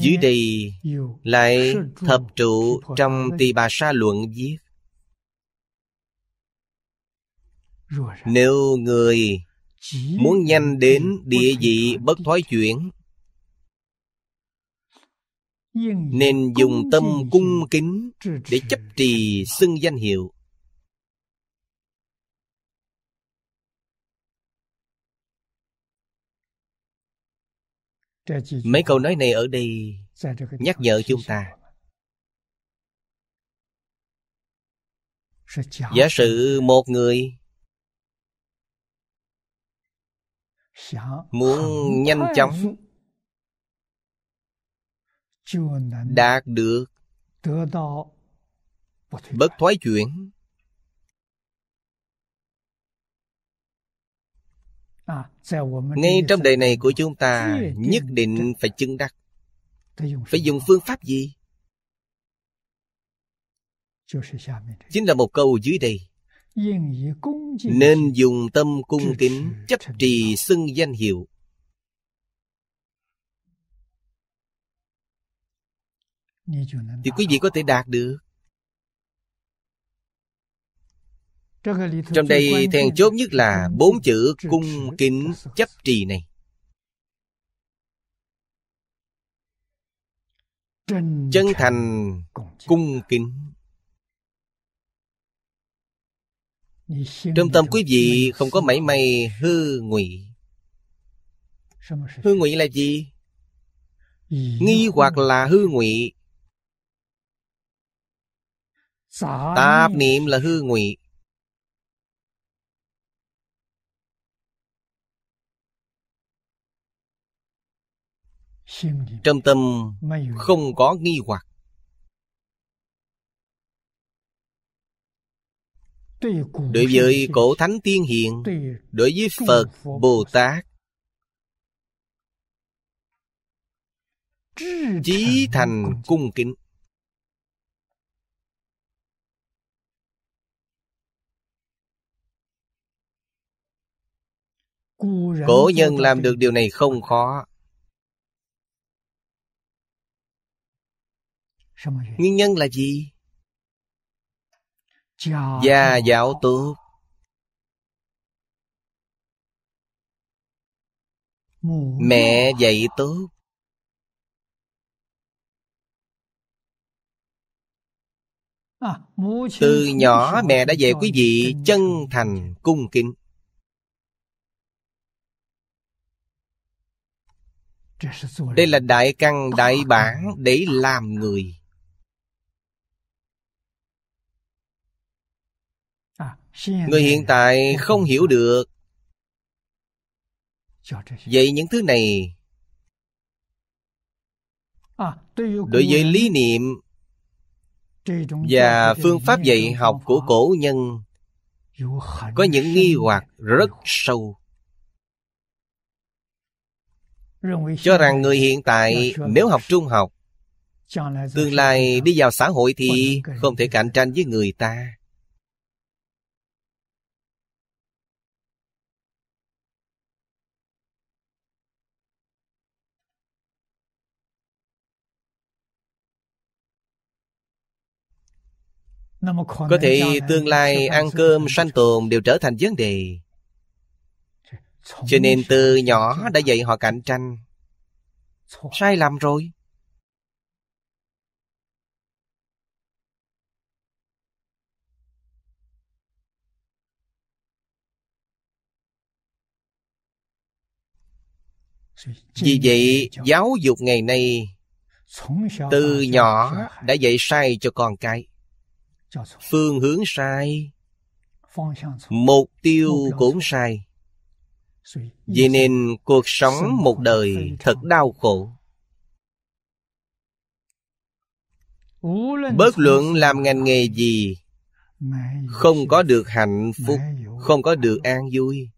dưới đây lại thập trụ trong tỳ bà sa luận viết nếu người muốn nhanh đến địa vị bất thoái chuyển nên dùng tâm cung kính để chấp trì xưng danh hiệu mấy câu nói này ở đây nhắc nhở chúng ta giả sử một người muốn nhanh chóng đạt được bất thoái chuyển À, ngay trong đời này của chúng ta nhất định phải chứng đắc phải dùng phương pháp gì chính là một câu dưới đây nên dùng tâm cung kính chấp trì xưng danh hiệu thì quý vị có thể đạt được Trong đây then chốt nhất là bốn chữ cung kính chấp trì này. Chân thành cung kính. Trong tâm quý vị không có mảy may hư ngụy. Hư ngụy là gì? Nghi hoặc là hư ngụy. Tạp niệm là hư ngụy trong tâm không có nghi hoặc đối với cổ thánh tiên hiện đối với phật bồ tát chí thành cung kính cổ nhân làm được điều này không khó Nguyên nhân là gì? Gia giáo tốt Mẹ dạy tốt à, Từ nhỏ mẹ đã dạy quý vị chân thành cung kính Đây là đại căn đại bản để làm người người hiện tại không hiểu được vậy những thứ này đối với lý niệm và phương pháp dạy học của cổ nhân có những nghi hoặc rất sâu cho rằng người hiện tại nếu học trung học tương lai đi vào xã hội thì không thể cạnh tranh với người ta có thể tương lai ăn cơm sanh tồn đều trở thành vấn đề cho nên từ nhỏ đã dạy họ cạnh tranh sai lầm rồi vì vậy giáo dục ngày nay từ nhỏ đã dạy sai cho con cái phương hướng sai mục tiêu cũng sai vì nên cuộc sống một đời thật đau khổ bất luận làm ngành nghề gì không có được hạnh phúc không có được an vui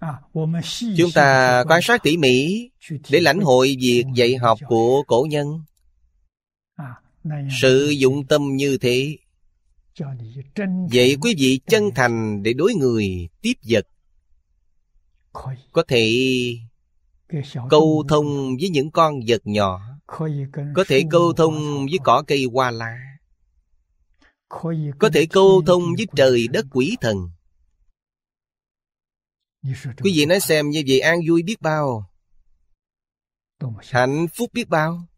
À, chúng ta quan sát tỉ mỉ để lãnh hội việc dạy học của cổ nhân à, sử dụng tâm như thế vậy quý vị chân thành để đối người tiếp vật có thể câu thông với những con vật nhỏ có thể câu thông với cỏ cây hoa lá có thể câu thông với trời đất quỷ thần Quý vị nói xem như vậy an vui biết bao Hạnh phúc biết bao